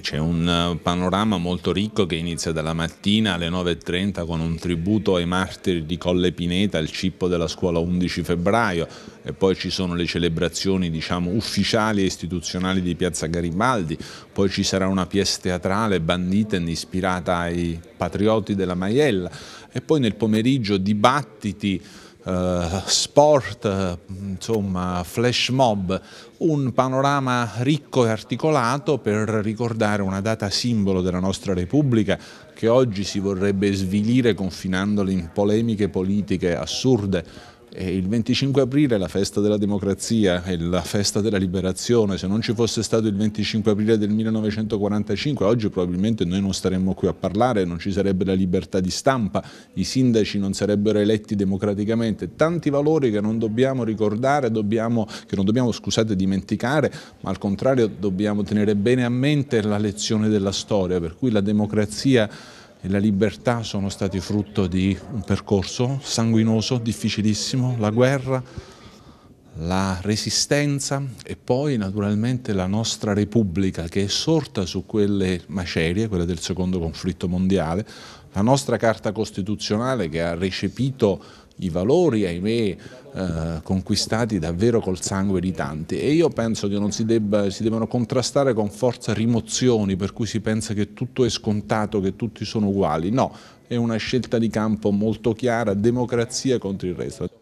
C'è un eh, panorama molto ricco che inizia dalla mattina alle 9.30 con un tributo ai martiri di Colle Pineta, il cippo della scuola 11 febbraio e poi ci sono le celebrazioni diciamo, ufficiali e istituzionali di Piazza Garibaldi, poi ci sarà una pièce teatrale Banditen ispirata ai patrioti della Maiella e poi nel pomeriggio dibattiti eh, sport, eh, insomma flash mob, un panorama ricco e articolato per ricordare una data simbolo della nostra Repubblica che oggi si vorrebbe svilire confinandola in polemiche politiche assurde il 25 aprile è la festa della democrazia, è la festa della liberazione, se non ci fosse stato il 25 aprile del 1945 oggi probabilmente noi non staremmo qui a parlare, non ci sarebbe la libertà di stampa, i sindaci non sarebbero eletti democraticamente, tanti valori che non dobbiamo ricordare, dobbiamo, che non dobbiamo scusate, dimenticare, ma al contrario dobbiamo tenere bene a mente la lezione della storia, per cui la democrazia e la libertà sono stati frutto di un percorso sanguinoso, difficilissimo, la guerra, la resistenza e poi naturalmente la nostra Repubblica che è sorta su quelle macerie, quelle del secondo conflitto mondiale, la nostra Carta Costituzionale che ha recepito i valori, ahimè, eh, conquistati davvero col sangue di tanti e io penso che non si, debba, si debbano contrastare con forza rimozioni per cui si pensa che tutto è scontato, che tutti sono uguali, no, è una scelta di campo molto chiara, democrazia contro il resto.